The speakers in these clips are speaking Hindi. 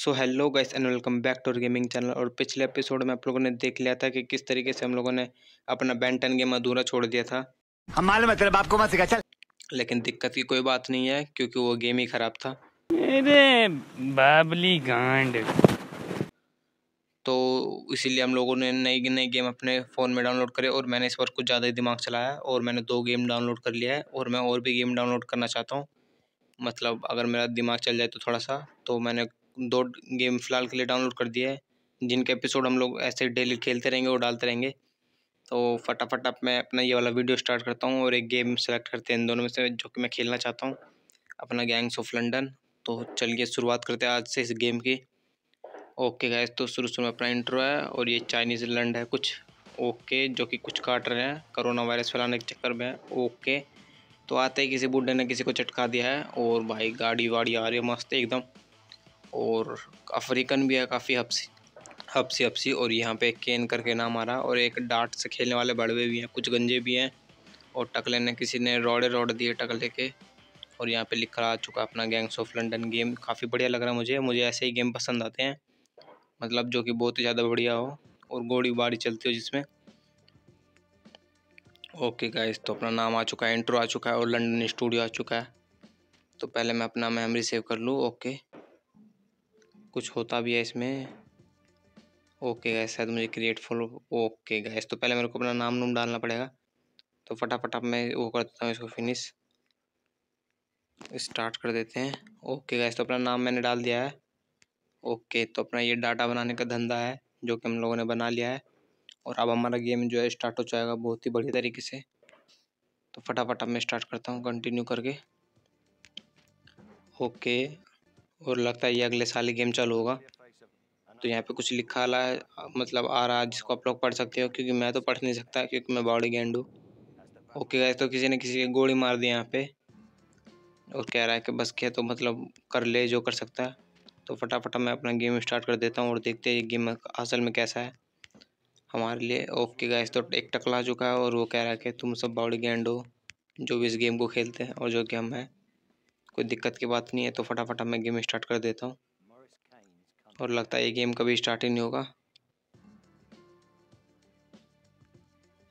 so hello guys and welcome back to gaming channel और पिछले एपिसोड में आप लोगों ने देख लिया था कि किस तरीके से हम लोगों ने अपना बैंटन गेम अधूरा छोड़ दिया था हम मालूम है तेरे बाप को मत सिखा चल लेकिन दिक्कत की कोई बात नहीं है क्योंकि वो गेम ही खराब था अरे बाबली गांड तो इसीलिए हम लोगों ने नई नई गेम अपने फ़ोन में डाउनलोड करे और मैंने इस पर कुछ ज़्यादा ही दिमाग चलाया और मैंने दो गेम डाउनलोड कर लिया है और मैं और भी गेम डाउनलोड करना चाहता हूँ मतलब अगर मेरा दिमाग चल जाए तो थोड़ा सा तो मैंने दो गेम फ़िलहाल के लिए डाउनलोड कर दिया है जिनके एपिसोड हम लोग ऐसे डेली खेलते रहेंगे और डालते रहेंगे तो फटाफट अब मैं अपना ये वाला वीडियो स्टार्ट करता हूँ और एक गेम सेलेक्ट करते हैं इन दोनों में से जो कि मैं खेलना चाहता हूँ अपना गैंग्स ऑफ लंडन तो चलिए शुरुआत करते हैं आज से इस गेम की ओके गैस तो शुरू शुरू में अपना इंट्रो है और ये चाइनीज़ लैंड है कुछ ओके जो कि कुछ काट रहे हैं करोना वायरस फैलाने के चक्कर में ओके तो आते ही किसी बूढ़े ने किसी को चटका दिया है और भाई गाड़ी वाड़ी आ रही है मस्त एकदम और अफ्रीकन भी है काफ़ी हफ्सी हफ्सी हफ्सी और यहाँ पे केन करके नाम आ रहा और एक डाट से खेलने वाले बड़वे भी हैं कुछ गंजे भी हैं और टकले ने किसी ने रोड़े रोड दिए टकले के और यहाँ पे लिखा आ चुका अपना गैंग्स ऑफ लंडन गेम काफ़ी बढ़िया लग रहा है मुझे मुझे ऐसे ही गेम पसंद आते हैं मतलब जो कि बहुत ही ज़्यादा बढ़िया हो और गोड़ी बाड़ी चलती हो जिसमें ओके गाइस तो अपना नाम आ चुका है इंट्रो आ चुका है और लंडन स्टूडियो आ चुका है तो पहले मैं अपना मेमोरी सेव कर लूँ ओके कुछ होता भी है इसमें ओके गैस शायद मुझे क्रिएट फॉलो ओके गैस तो पहले मेरे को अपना नाम नूम डालना पड़ेगा तो फटाफट अब मैं वो कर देता हूँ इसको फिनिश स्टार्ट कर देते हैं ओके गैस तो अपना नाम मैंने डाल दिया है ओके तो अपना ये डाटा बनाने का धंधा है जो कि हम लोगों ने बना लिया है और अब हमारा गेम जो है स्टार्ट हो जाएगा बहुत ही बढ़िया तरीके से तो फटाफट अब मैं स्टार्ट करता हूँ कंटिन्यू करके ओके और लगता है ये अगले साल ही गेम चालू होगा तो यहाँ पे कुछ लिखा ला है मतलब आ रहा है जिसको आप लोग पढ़ सकते हो क्योंकि मैं तो पढ़ नहीं सकता क्योंकि मैं बॉडी गेंड हूँ ओके गए तो किसी ने किसी की गोली मार दी यहाँ पे और कह रहा है कि बस के तो मतलब कर ले जो कर सकता है तो फटाफट मैं अपना गेम स्टार्ट कर देता हूँ और देखते हैं ये गेम असल में कैसा है हमारे लिए ओके गाइस तो एक टकला चुका है और वो कह रहा है कि तुम सब बॉडी गेंड हो जो भी इस गेम को खेलते हैं और जो कि हम हैं कोई दिक्कत की बात नहीं है तो फटाफट मैं गेम स्टार्ट कर देता हूँ और लगता है ये गेम कभी स्टार्ट ही नहीं होगा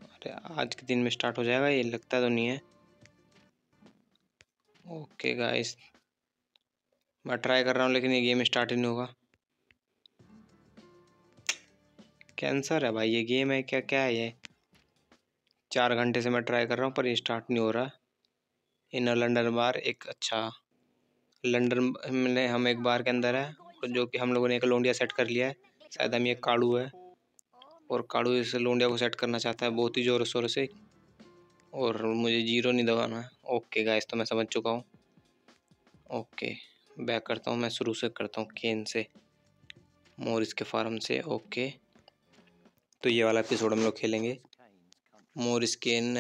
अरे आज के दिन में स्टार्ट हो जाएगा ये लगता तो नहीं है ओके गाइस मैं ट्राई कर रहा हूँ लेकिन ये गेम स्टार्ट ही नहीं होगा कैंसर है भाई ये गेम है क्या क्या है ये चार घंटे से मैं ट्राई कर रहा हूँ पर ये स्टार्ट नहीं हो रहा इन लंडन बार एक अच्छा लंडन में हम एक बार के अंदर है और जो कि हम लोगों ने एक लोंडिया सेट कर लिया है शायद हम ये काड़ू है और काड़ू इस लोंडिया को सेट करना चाहता है बहुत ही ज़ोर शोर से और मुझे जीरो नहीं दबाना है ओके गाइस तो मैं समझ चुका हूँ ओके बैक करता हूँ मैं शुरू से करता हूँ केन से मोरिस के फार्म से ओके तो ये वाला एपिसोड हम लोग खेलेंगे मोर स्केन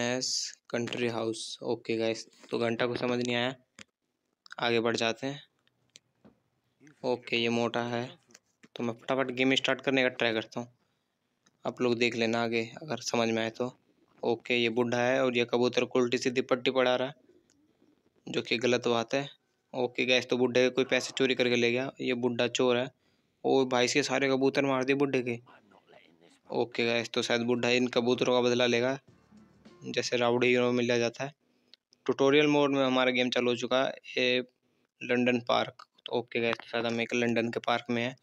कंट्री हाउस ओके गाइस तो घंटा को समझ नहीं आया आगे बढ़ जाते हैं ओके ये मोटा है तो मैं फटाफट गेम स्टार्ट करने का ट्राई करता हूँ आप लोग देख लेना आगे अगर समझ में आए तो ओके ये बुढ़ा है और ये कबूतर को उल्टी सीधी पट्टी पड़ा रहा है जो कि गलत बात है ओके गैस तो बुढ़े कोई पैसे चोरी करके ले गया ये बुढ़ा चोर है और भाई से सारे कबूतर मार दिए बुढ़े के ओके गाइस तो शायद बुढ़ा इन कबूतरों का बदला लेगा जैसे राउडी हीरो में लिया जाता है ट्यूटोरियल मोड में हमारा गेम चालू हो चुका है ए लंडन पार्क तो ओके गाइस तो शायद हम एक लंडन के पार्क में है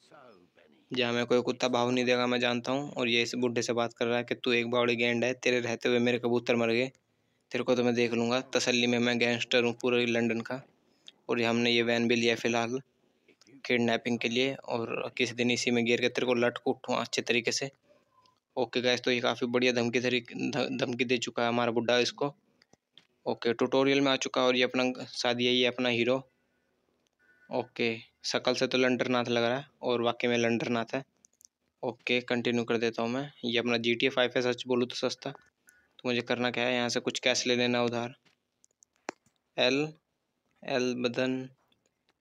जहाँ हमें कोई कुत्ता भाव नहीं देगा मैं जानता हूँ और ये इस बुढ़े से बात कर रहा है कि तू एक बावड़ी गेंड है तेरे रहते हुए मेरे कबूतर मर गए तेरे को तो मैं देख लूँगा तसल्ली में मैं गैंगस्टर हूँ पूरे लंडन का और हमने ये वैन भी लिया फ़िलहाल किडनैपिंग के लिए और किसी दिन इसी में गिर के तेरे को लटक उठूँ अच्छे तरीके से ओके गैस तो ये काफ़ी बढ़िया धमकी धरी धमकी दे चुका है हमारा बुढ़ा इसको ओके ट्यूटोरियल में आ चुका है और ये अपना शादी है ये अपना हीरो ओके शकल से तो लंडरनाथ लग रहा है और वाकई में लंडरनाथ है ओके कंटिन्यू कर देता हूँ मैं ये अपना जी टी ए है सच बोलूँ तो सस्ता तो मुझे करना क्या है यहाँ से कुछ कैश ले लेना उधार एल एल बदन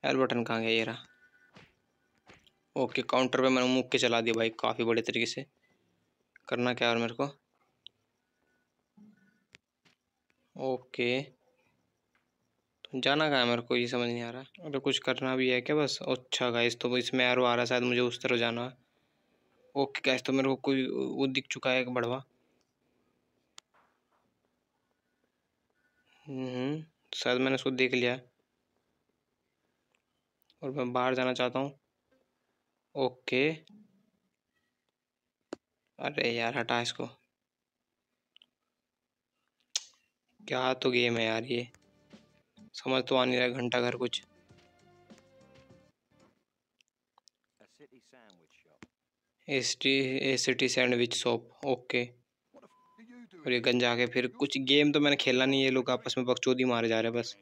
एल बटन कहाँ गया ये रहा ओके काउंटर पे मैंने मुँह के चला दिया भाई काफ़ी बड़े तरीके से करना क्या और मेरे को ओके तो जाना कहाँ है मेरे को ये समझ नहीं आ रहा अरे कुछ करना भी है क्या बस अच्छा गाइस तो इसमें एरो आ रहा है शायद मुझे उस तरफ जाना है ओके गाइस तो मेरे को कोई वो दिख चुका है बढ़वा हम्म, शायद मैंने उसको देख लिया और मैं बाहर जाना चाहता हूँ ओके अरे यार हटा इसको क्या तो गेम है यार ये समझ तो आ नहीं रहा घंटा घर कुछ a city sandwich shop okay और ये गंजा के फिर कुछ गेम तो मैंने खेला नहीं ये लोग आपस में चोरी मारे जा रहे बस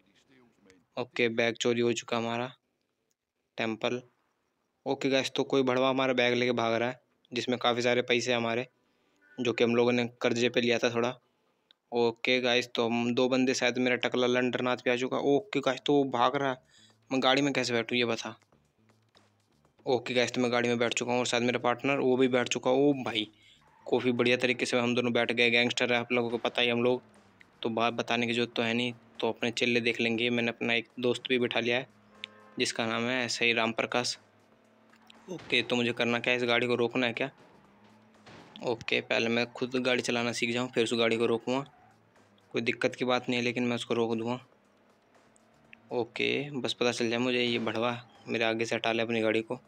ओके बैग चोरी हो चुका हमारा टेम्पल ओके गैस तो कोई भड़वा हमारा बैग लेके भाग रहा है जिसमें काफ़ी सारे पैसे हमारे जो कि हम लोगों ने कर्जे पे लिया था थोड़ा ओके गाइस तो हम दो बंदे शायद मेरा टकला लंडरनाथ पे आ चुका ओके गाइस तो वो भाग रहा है मैं गाड़ी में कैसे बैठूँ ये बता ओके गाइस तो मैं गाड़ी में बैठ चुका हूँ और शायद मेरा पार्टनर वो भी बैठ चुका ओ भाई काफ़ी बढ़िया तरीके से हम दोनों बैठ गए गैंगस्टर है आप लोगों को पता ही हम लोग तो बात बताने की जरूरत तो है नहीं तो अपने चिल्ले देख लेंगे मैंने अपना एक दोस्त भी बैठा लिया है जिसका नाम है सही राम प्रकाश ओके तो मुझे करना क्या है इस गाड़ी को रोकना है क्या ओके पहले मैं खुद गाड़ी चलाना सीख जाऊँ फिर उस गाड़ी को रोकूँगा कोई दिक्कत की बात नहीं है लेकिन मैं उसको रोक दूँगा ओके बस पता चल जाए मुझे ये बढ़वा मेरे आगे से हटा ले अपनी गाड़ी को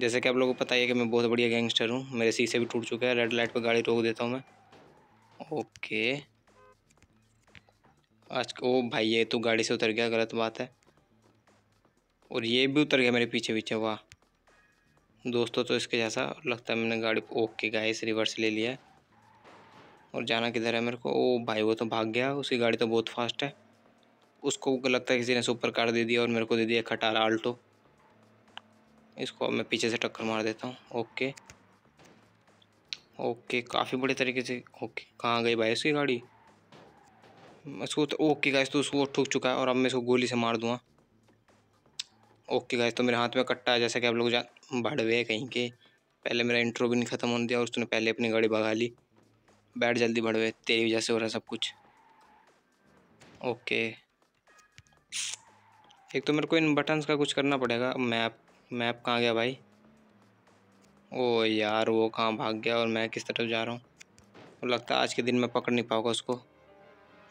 जैसे कि आप लोगों को पता ही है कि मैं बहुत बढ़िया गैंगस्टर हूँ मेरे शीशे भी टूट चुके हैं रेड लाइट पर गाड़ी रोक देता हूँ मैं ओके आज ओ भाई ये तो गाड़ी से उतर गया गलत बात है और ये भी उतर गया मेरे पीछे पीछे वाह दोस्तों तो इसके जैसा लगता है मैंने गाड़ी ओके इस रिवर्स ले लिया और जाना किधर है मेरे को ओ भाई वो तो भाग गया उसकी गाड़ी तो बहुत फास्ट है उसको लगता है किसी ने सुपर कार दे दिया और मेरे को दे दिया खटारा आल्टो इसको अब मैं पीछे से टक्कर मार देता हूँ ओके ओके काफ़ी बड़े तरीके से ओके कहाँ गई भाई उसकी गाड़ी उसको तो ओके गाइस तो उसको ठुक चुका है और अब मैं इसको गोली से मार दूँगा ओके गाइस तो मेरे हाथ में कट्टा है जैसा कि आप लोग जान बढ़ कहीं के पहले मेरा इंट्रो भी नहीं ख़त्म होने दिया और उसने पहले अपनी गाड़ी भगा ली बैठ जल्दी बढ़ हुए तेरी वजह से हो रहा है सब कुछ ओके एक तो मेरे को इन बटन्स का कुछ करना पड़ेगा मैप मैप कहाँ गया भाई ओ यार वो कहाँ भाग गया और मैं किस तरफ जा रहा हूँ तो लगता है आज के दिन मैं पकड़ नहीं पाऊँगा उसको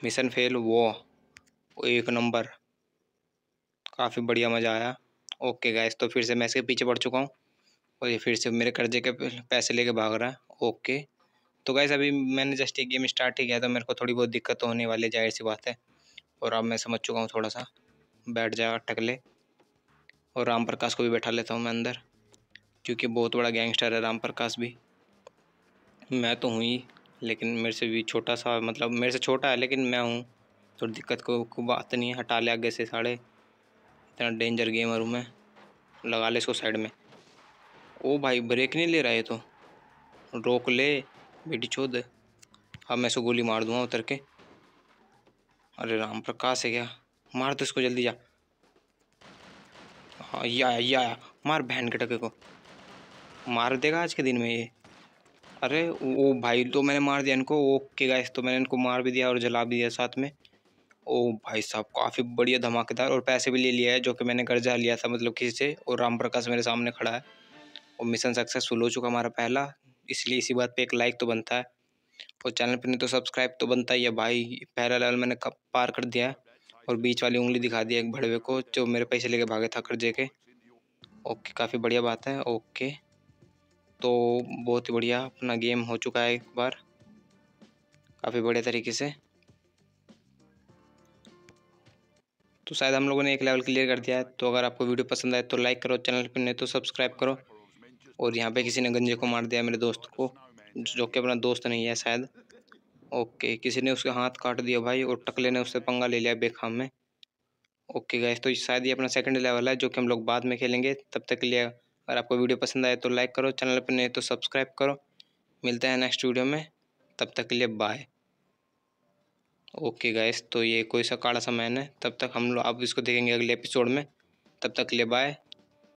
मिशन फेल वो एक नंबर काफ़ी बढ़िया मज़ा आया ओके गैस तो फिर से मैं इसके पीछे पड़ चुका हूँ और ये फिर से मेरे कर्जे के पैसे लेके भाग रहा है ओके तो गैस अभी मैंने जस्ट एक गेम स्टार्ट ही किया तो मेरे को थोड़ी बहुत दिक्कत होने वाली जाहिर सी बात है और अब मैं समझ चुका हूँ थोड़ा सा बैठ जा टकले और राम प्रकाश को भी बैठा लेता हूँ मैं अंदर क्योंकि बहुत बड़ा गैंगस्टर है राम प्रकाश भी मैं तो हूँ ही लेकिन मेरे से भी छोटा सा मतलब मेरे से छोटा है लेकिन मैं हूँ थोड़ी दिक्कत को, को बात नहीं है हटा ले आगे से साढ़े इतना डेंजर गेमर हूँ मैं लगा ले इसको साइड में ओ भाई ब्रेक नहीं ले रहा है तो रोक ले बेटी छोद अब मैं इसको गोली मार दूँगा उतर के अरे राम प्रकाश है क्या मार तो इसको जल्दी जा हाँ ये आया ये आया मार बहन के टके को मार देगा आज के दिन में ये अरे वो भाई तो मैंने मार दिया इनको ओके गाइस तो मैंने इनको मार भी दिया और जला भी दिया साथ में ओ भाई साहब काफ़ी बढ़िया धमाकेदार और पैसे भी ले लिया है जो कि मैंने कर्जा लिया था मतलब किसी से और राम प्रकाश मेरे सामने खड़ा है और मिशन सक्सेसफुल हो चुका हमारा पहला इसलिए इसी बात पे एक लाइक तो बनता है और चैनल पर नहीं तो सब्सक्राइब तो बनता ही है भाई पहला लेवल मैंने पार कर दिया है और बीच वाली उंगली दिखा दी एक भड़वे को जो मेरे पैसे लेके भागे था कर्जे के ओके काफ़ी बढ़िया बात है ओके तो बहुत ही बढ़िया अपना गेम हो चुका है एक बार काफ़ी बढ़िया तरीके से तो शायद हम लोगों ने एक लेवल क्लियर कर दिया है तो अगर आपको वीडियो पसंद आए तो लाइक करो चैनल पर नहीं तो सब्सक्राइब करो और यहाँ पे किसी ने गंजे को मार दिया मेरे दोस्त को जो कि अपना दोस्त नहीं है शायद ओके किसी ने उसके हाथ काट दिया भाई और टकले ने उससे पंगा ले लिया बेखाम में ओके गए तो शायद ये अपना सेकेंड लेवल है जो कि हम लोग बाद में खेलेंगे तब तक लिए अगर आपको वीडियो पसंद आए तो लाइक करो चैनल पर नहीं तो सब्सक्राइब करो मिलते हैं नेक्स्ट वीडियो में तब तक के लिए बाय ओके गाइस तो ये कोई सा काड़ा सा मैन है तब तक हम लोग आप इसको देखेंगे अगले एपिसोड में तब तक ले बाय